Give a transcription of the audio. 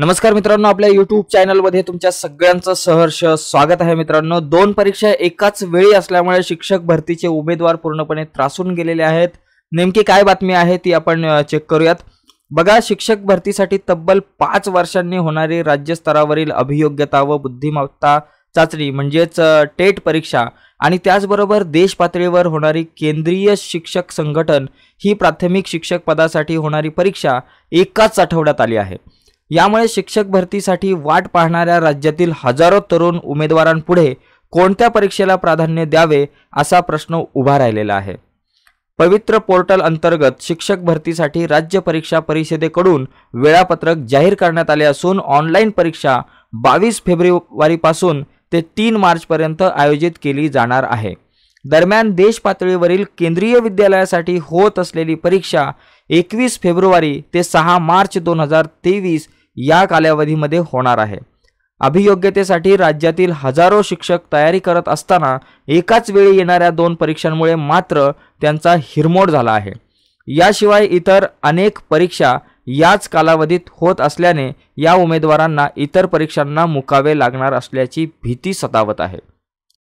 नमस्कार मित्रांनो आपल्या युट्यूब चॅनलमध्ये तुमच्या सगळ्यांचं सहर्ष स्वागत आहे मित्रांनो दोन परीक्षा एकाच वेळी असल्यामुळे शिक्षक भरतीचे उमेदवार पूर्णपणे त्रासून गेलेले आहेत नेमकी काय बातमी आहे ती आपण चेक करूयात बघा शिक्षक भरतीसाठी तब्बल पाच वर्षांनी होणारी राज्यस्तरावरील अभियोग्यता व बुद्धिमत्ता चाचणी म्हणजेच टेट परीक्षा आणि त्याचबरोबर देश पातळीवर होणारी केंद्रीय शिक्षक संघटन ही प्राथमिक शिक्षक पदासाठी होणारी परीक्षा एकाच आठवड्यात आली आहे यामुळे शिक्षक भरतीसाठी वाट पाहणाऱ्या राज्यातील हजारो तरुण उमेदवारांपुढे कोणत्या परीक्षेला प्राधान्य द्यावे असा प्रश्न उभा राहिलेला आहे पवित्र पोर्टल अंतर्गत शिक्षक भरतीसाठी राज्य परीक्षा परिषदेकडून वेळापत्रक जाहीर करण्यात आले असून ऑनलाईन परीक्षा बावीस फेब्रुवारीपासून ते तीन मार्चपर्यंत आयोजित केली जाणार आहे दरम्यान देशपातळीवरील केंद्रीय विद्यालयासाठी होत असलेली परीक्षा एकवीस फेब्रुवारी ते सहा मार्च दोन हजार तेवीस या कालावधीमध्ये होणार आहे अभियोग्यतेसाठी राज्यातील हजारो शिक्षक तयारी करत असताना एकाच वेळी येणाऱ्या दोन परीक्षांमुळे मात्र त्यांचा हिरमोड झाला आहे याशिवाय इतर अनेक परीक्षा याच कालावधीत होत असल्याने या उमेदवारांना इतर परीक्षांना मुकावे लागणार असल्याची भीती सतावत आहे